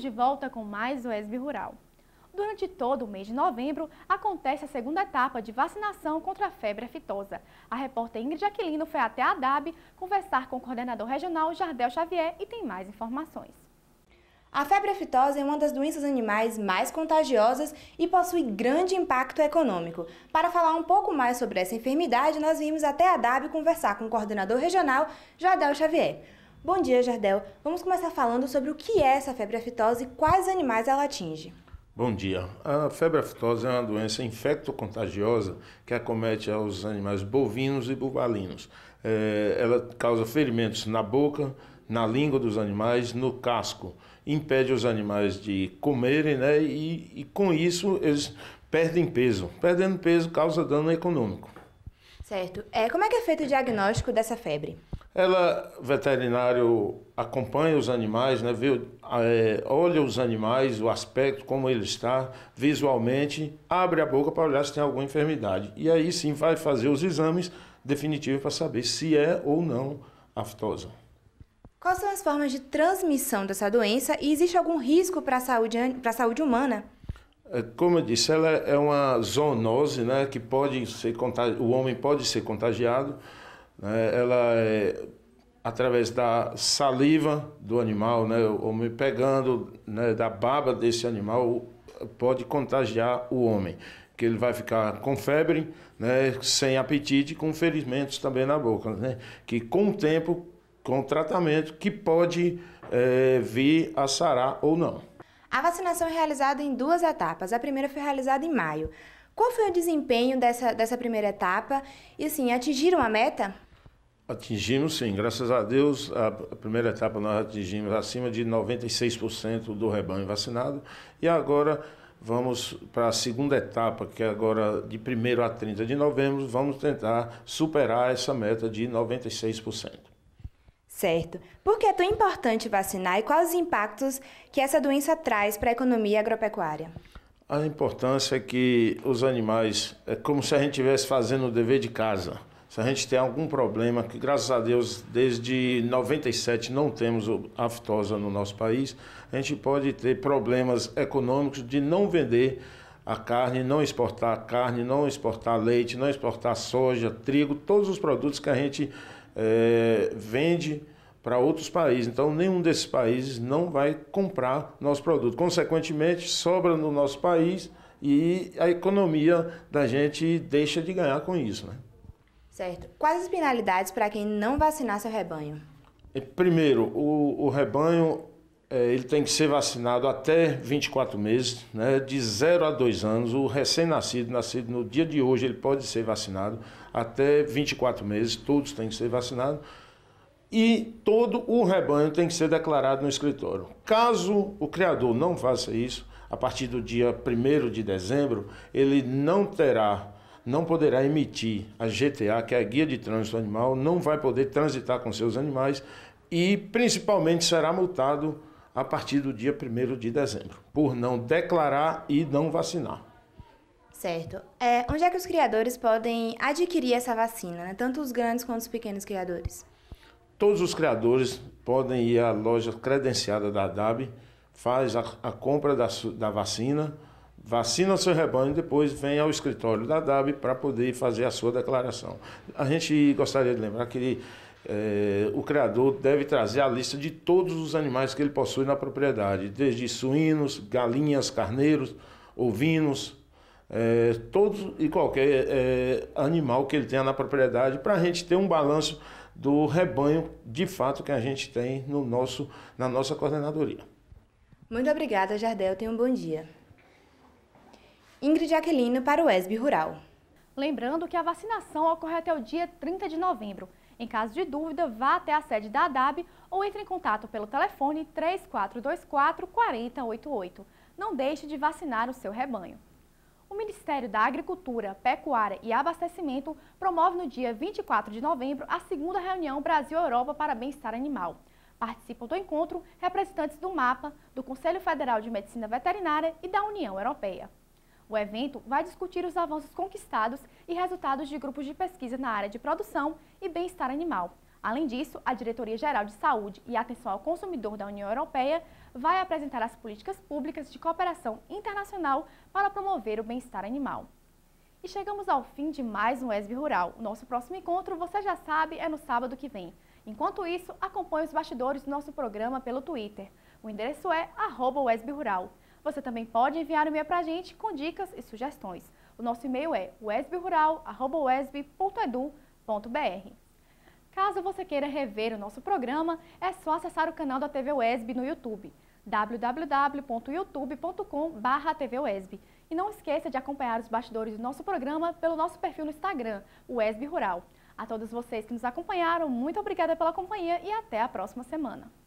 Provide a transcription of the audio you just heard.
Estamos de volta com mais o ESB Rural. Durante todo o mês de novembro, acontece a segunda etapa de vacinação contra a febre aftosa. A repórter Ingrid Aquilino foi até a DAB conversar com o coordenador regional Jardel Xavier e tem mais informações. A febre aftosa é uma das doenças animais mais contagiosas e possui grande impacto econômico. Para falar um pouco mais sobre essa enfermidade, nós vimos até a DAB conversar com o coordenador regional Jardel Xavier. Bom dia, Jardel. Vamos começar falando sobre o que é essa febre aftosa e quais animais ela atinge. Bom dia. A febre aftosa é uma doença infecto-contagiosa que acomete aos animais bovinos e bubalinos. É, ela causa ferimentos na boca, na língua dos animais, no casco. Impede os animais de comerem, né? E, e com isso eles perdem peso. Perdendo peso causa dano econômico. Certo. É, como é que é feito o diagnóstico dessa febre? Ela, veterinário, acompanha os animais, né? Vê, é, olha os animais, o aspecto, como ele está visualmente, abre a boca para olhar se tem alguma enfermidade. E aí sim vai fazer os exames definitivos para saber se é ou não aftosa. Quais são as formas de transmissão dessa doença e existe algum risco para a saúde, para a saúde humana? É, como eu disse, ela é uma zoonose, né, que pode ser contagi... o homem pode ser contagiado, né? Ela é através da saliva do animal, né? ou me pegando né? da baba desse animal, pode contagiar o homem. Que ele vai ficar com febre, né? sem apetite, com ferimentos também na boca. Né? Que com o tempo, com o tratamento, que pode é, vir a sarar ou não. A vacinação é realizada em duas etapas. A primeira foi realizada em maio. Qual foi o desempenho dessa, dessa primeira etapa? E assim, atingiram a meta? Atingimos sim, graças a Deus, a primeira etapa nós atingimos acima de 96% do rebanho vacinado e agora vamos para a segunda etapa, que é agora de 1 a 30 de novembro, vamos tentar superar essa meta de 96%. Certo. Por que é tão importante vacinar e quais os impactos que essa doença traz para a economia agropecuária? A importância é que os animais, é como se a gente estivesse fazendo o dever de casa se a gente tem algum problema, que graças a Deus desde 97 não temos aftosa no nosso país, a gente pode ter problemas econômicos de não vender a carne, não exportar a carne, não exportar leite, não exportar soja, trigo, todos os produtos que a gente é, vende para outros países. Então, nenhum desses países não vai comprar nosso produto. Consequentemente, sobra no nosso país e a economia da gente deixa de ganhar com isso. Né? Certo. Quais as penalidades para quem não vacinar seu rebanho? Primeiro, o, o rebanho é, ele tem que ser vacinado até 24 meses, né, de 0 a 2 anos. O recém-nascido, nascido no dia de hoje, ele pode ser vacinado até 24 meses, todos têm que ser vacinados. E todo o rebanho tem que ser declarado no escritório. Caso o criador não faça isso, a partir do dia 1 de dezembro, ele não terá não poderá emitir a GTA, que é a guia de trânsito animal, não vai poder transitar com seus animais e principalmente será multado a partir do dia 1 de dezembro, por não declarar e não vacinar. Certo. É, onde é que os criadores podem adquirir essa vacina, né? tanto os grandes quanto os pequenos criadores? Todos os criadores podem ir à loja credenciada da DAB, faz a, a compra da, da vacina vacina seu rebanho e depois vem ao escritório da DAB para poder fazer a sua declaração. A gente gostaria de lembrar que é, o criador deve trazer a lista de todos os animais que ele possui na propriedade, desde suínos, galinhas, carneiros, ovinos, é, todos e qualquer é, animal que ele tenha na propriedade, para a gente ter um balanço do rebanho de fato que a gente tem no nosso, na nossa coordenadoria. Muito obrigada, Jardel. Tenha um bom dia. Ingrid Aquilino para o ESB Rural. Lembrando que a vacinação ocorre até o dia 30 de novembro. Em caso de dúvida, vá até a sede da ADAB ou entre em contato pelo telefone 3424 4088. Não deixe de vacinar o seu rebanho. O Ministério da Agricultura, Pecuária e Abastecimento promove no dia 24 de novembro a segunda reunião Brasil-Europa para Bem-Estar Animal. Participam do encontro representantes do MAPA, do Conselho Federal de Medicina Veterinária e da União Europeia. O evento vai discutir os avanços conquistados e resultados de grupos de pesquisa na área de produção e bem-estar animal. Além disso, a Diretoria-Geral de Saúde e Atenção ao Consumidor da União Europeia vai apresentar as políticas públicas de cooperação internacional para promover o bem-estar animal. E chegamos ao fim de mais um ESB Rural. nosso próximo encontro, você já sabe, é no sábado que vem. Enquanto isso, acompanhe os bastidores do nosso programa pelo Twitter. O endereço é arroba você também pode enviar um e-mail para a gente com dicas e sugestões. O nosso e-mail é wesbrural.wesb.edu.br. Caso você queira rever o nosso programa, é só acessar o canal da TV Wesb no YouTube, www.youtube.com.br E não esqueça de acompanhar os bastidores do nosso programa pelo nosso perfil no Instagram, UESB Rural. A todos vocês que nos acompanharam, muito obrigada pela companhia e até a próxima semana.